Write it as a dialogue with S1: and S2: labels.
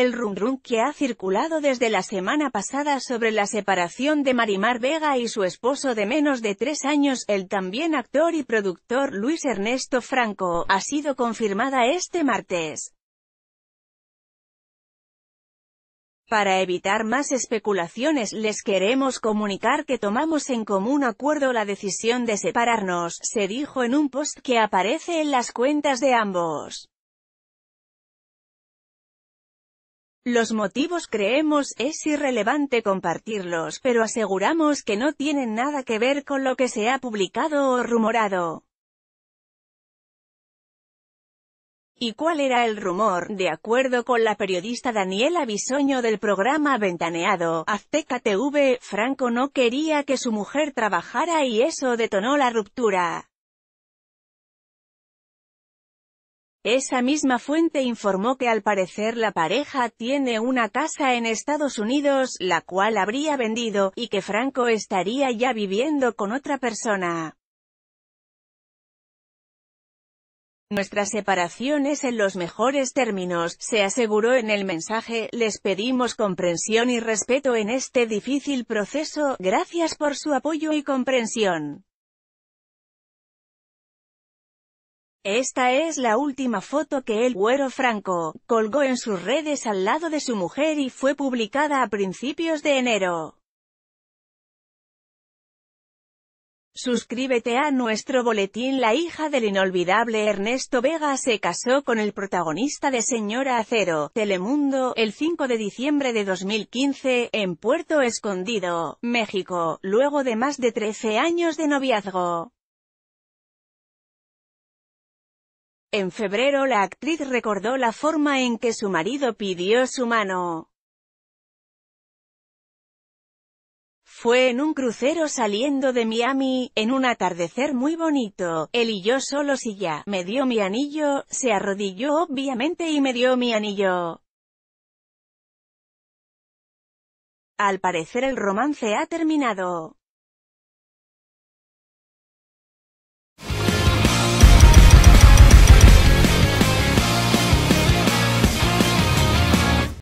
S1: El rum rum que ha circulado desde la semana pasada sobre la separación de Marimar Vega y su esposo de menos de tres años, el también actor y productor Luis Ernesto Franco, ha sido confirmada este martes. Para evitar más especulaciones les queremos comunicar que tomamos en común acuerdo la decisión de separarnos, se dijo en un post que aparece en las cuentas de ambos. Los motivos creemos es irrelevante compartirlos, pero aseguramos que no tienen nada que ver con lo que se ha publicado o rumorado. ¿Y cuál era el rumor? De acuerdo con la periodista Daniela Bisoño del programa Ventaneado, Azteca TV, Franco no quería que su mujer trabajara y eso detonó la ruptura. Esa misma fuente informó que al parecer la pareja tiene una casa en Estados Unidos, la cual habría vendido, y que Franco estaría ya viviendo con otra persona. Nuestra separación es en los mejores términos, se aseguró en el mensaje, les pedimos comprensión y respeto en este difícil proceso, gracias por su apoyo y comprensión. Esta es la última foto que el Güero Franco colgó en sus redes al lado de su mujer y fue publicada a principios de enero. Suscríbete a nuestro boletín La hija del inolvidable Ernesto Vega se casó con el protagonista de Señora Acero, Telemundo, el 5 de diciembre de 2015, en Puerto Escondido, México, luego de más de 13 años de noviazgo. En febrero la actriz recordó la forma en que su marido pidió su mano. Fue en un crucero saliendo de Miami, en un atardecer muy bonito, él y yo solos y ya, me dio mi anillo, se arrodilló obviamente y me dio mi anillo. Al parecer el romance ha terminado.